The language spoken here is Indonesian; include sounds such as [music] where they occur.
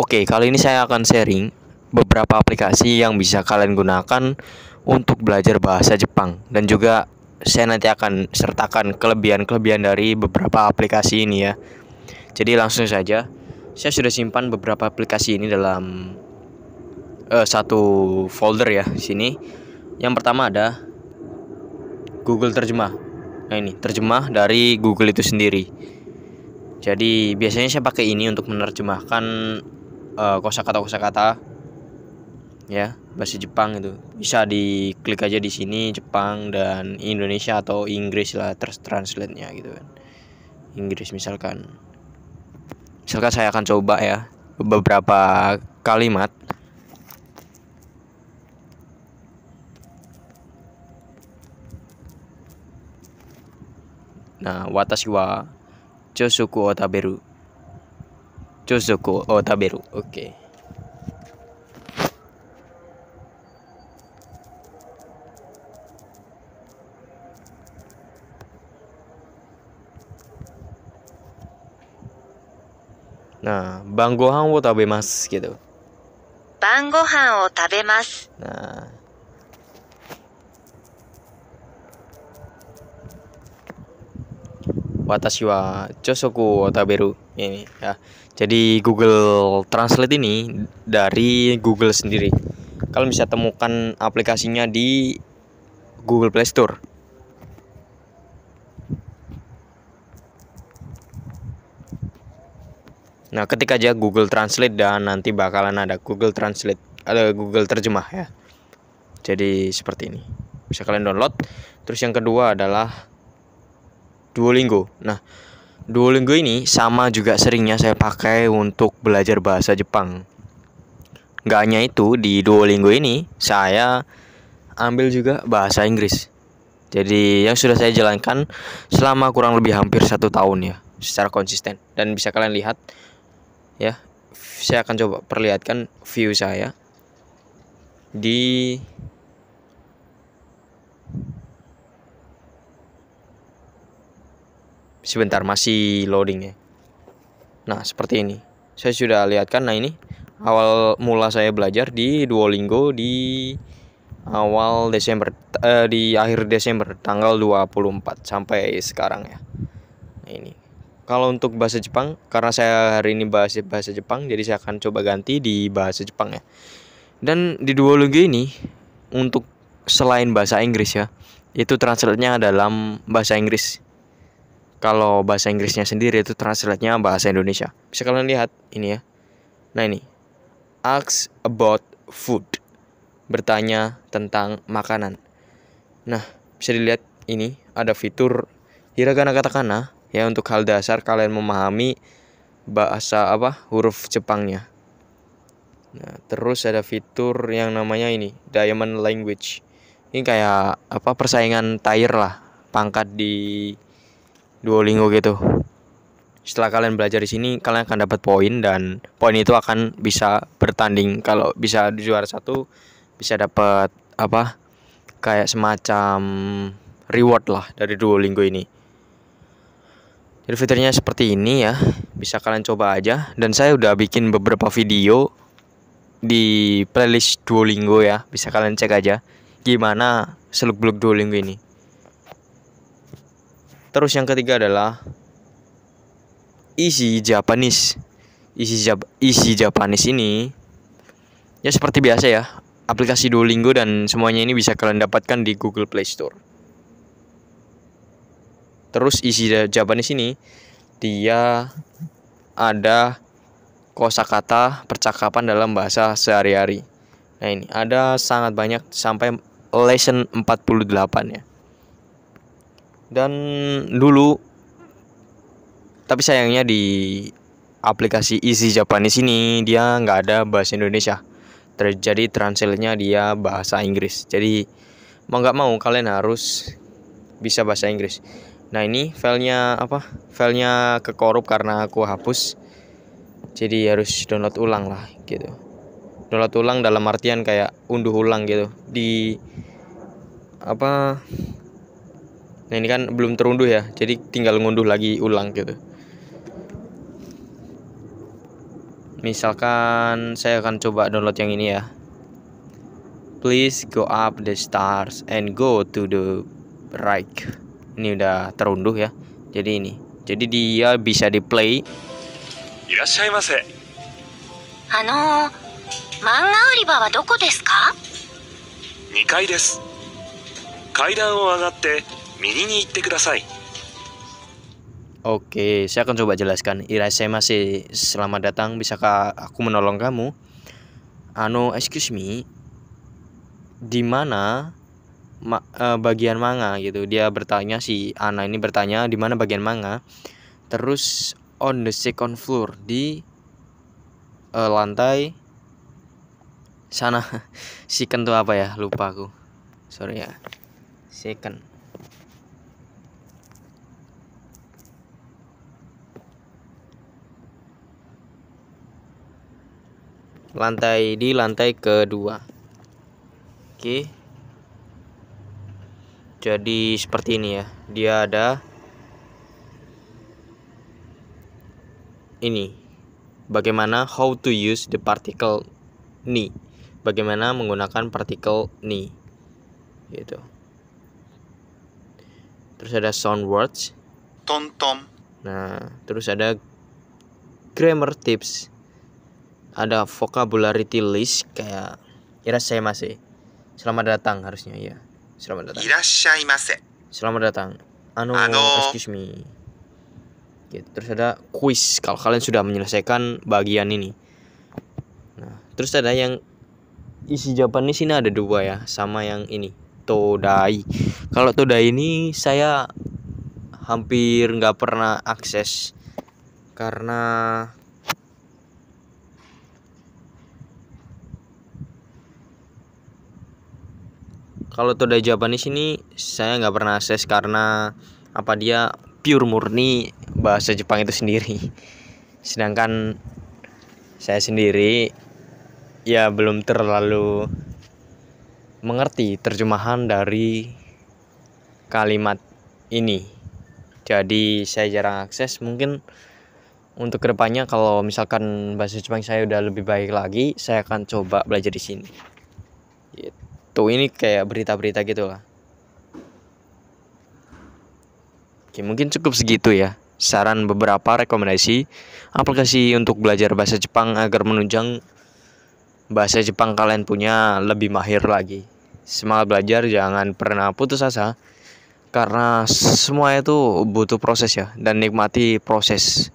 Oke, kali ini saya akan sharing beberapa aplikasi yang bisa kalian gunakan untuk belajar bahasa Jepang dan juga saya nanti akan sertakan kelebihan-kelebihan dari beberapa aplikasi ini ya. Jadi langsung saja, saya sudah simpan beberapa aplikasi ini dalam uh, satu folder ya sini. Yang pertama ada Google Terjemah. Nah ini terjemah dari Google itu sendiri. Jadi biasanya saya pakai ini untuk menerjemahkan uh, eh, kosa kata ya bahasa Jepang itu bisa diklik aja di sini Jepang dan Indonesia atau Inggris lah translate nya gitu kan Inggris misalkan misalkan saya akan coba ya beberapa kalimat Nah, watashi wa Chosuku Otaberu 朝食を食べる。オッケーなあ、晩ご飯を食べますけど。晩ご飯を食べます。なあ。私は朝食を食べる。ini iya, iya. ya. Jadi Google Translate ini dari Google sendiri. Kalian bisa temukan aplikasinya di Google Play Store. Nah, ketik aja Google Translate dan nanti bakalan ada Google Translate, ada Google terjemah ya. Jadi seperti ini. Bisa kalian download. Terus yang kedua adalah Duolingo. Nah, Duolingo ini sama juga seringnya saya pakai untuk belajar bahasa Jepang. Gak hanya itu, di Duolingo ini saya ambil juga bahasa Inggris. Jadi yang sudah saya jalankan selama kurang lebih hampir satu tahun ya, secara konsisten. Dan bisa kalian lihat, ya, saya akan coba perlihatkan view saya di sebentar masih loading ya nah seperti ini saya sudah lihatkan nah ini awal mula saya belajar di Duolingo di awal Desember eh, di akhir Desember tanggal 24 sampai sekarang ya. Nah ini. Kalau untuk bahasa Jepang karena saya hari ini bahas bahasa Jepang jadi saya akan coba ganti di bahasa Jepang ya. Dan di Duolingo ini untuk selain bahasa Inggris ya, itu translate-nya dalam bahasa Inggris kalau bahasa Inggrisnya sendiri itu translate-nya bahasa Indonesia. Bisa kalian lihat ini ya. Nah ini. Ask about food. Bertanya tentang makanan. Nah, bisa dilihat ini ada fitur hiragana katakana ya untuk hal dasar kalian memahami bahasa apa huruf Jepangnya. Nah, terus ada fitur yang namanya ini Diamond Language. Ini kayak apa persaingan tayar lah, pangkat di Duolingo gitu. Setelah kalian belajar di sini, kalian akan dapat poin dan poin itu akan bisa bertanding. Kalau bisa juara satu, bisa dapat apa? Kayak semacam reward lah dari Duolingo ini. Jadi fiturnya seperti ini ya, bisa kalian coba aja. Dan saya udah bikin beberapa video di playlist Duolingo ya, bisa kalian cek aja gimana seluk-beluk Duolingo ini. Terus yang ketiga adalah isi Japanese. Isi Jap isi Japanese ini ya seperti biasa ya, aplikasi Duolingo dan semuanya ini bisa kalian dapatkan di Google Play Store. Terus isi Japanese ini dia ada kosakata percakapan dalam bahasa sehari-hari. Nah ini ada sangat banyak sampai lesson 48 ya dan dulu tapi sayangnya di aplikasi Easy Japanese ini dia nggak ada bahasa Indonesia terjadi translate-nya dia bahasa Inggris jadi mau nggak mau kalian harus bisa bahasa Inggris nah ini filenya apa filenya kekorup karena aku hapus jadi harus download ulang lah gitu download ulang dalam artian kayak unduh ulang gitu di apa Nah ini kan belum terunduh ya, jadi tinggal ngunduh lagi ulang gitu. Misalkan saya akan coba download yang ini ya. Please go up the stars and go to the right. Ini udah terunduh ya. Jadi ini. Jadi dia bisa di play. Irashaimase. Ano, manga uriba wa doko desu ka? 2 Oke, saya akan coba jelaskan. masih selamat datang. Bisakah aku menolong kamu? Ano, excuse me. Di mana ma eh, bagian manga gitu? Dia bertanya si Ana ini bertanya di mana bagian manga. Terus on the second floor di eh, lantai sana [laughs] second tuh apa ya? Lupa aku. Sorry ya. Second. lantai di lantai kedua oke jadi seperti ini ya dia ada ini bagaimana how to use the particle ni bagaimana menggunakan partikel ni gitu terus ada sound words tom tom nah terus ada grammar tips ada vocabulary list kayak irashaimase. Selamat datang harusnya ya. Selamat datang. Irashaimase. Selamat datang. anu ano... excuse me. Gitu. Terus ada quiz kalau kalian sudah menyelesaikan bagian ini. Nah, terus ada yang isi jawabannya sini ada dua ya, sama yang ini. Todai. Kalau Todai ini saya hampir nggak pernah akses karena kalau dari Japanese ini saya nggak pernah akses karena apa dia pure murni bahasa Jepang itu sendiri [laughs] sedangkan saya sendiri ya belum terlalu mengerti terjemahan dari kalimat ini jadi saya jarang akses mungkin untuk kedepannya kalau misalkan bahasa Jepang saya udah lebih baik lagi saya akan coba belajar di sini tuh gitu. ini kayak berita-berita gitu lah Oke, mungkin cukup segitu ya. Saran beberapa rekomendasi aplikasi untuk belajar bahasa Jepang agar menunjang bahasa Jepang kalian punya lebih mahir lagi. Semangat belajar, jangan pernah putus asa. Karena semua itu butuh proses ya dan nikmati proses.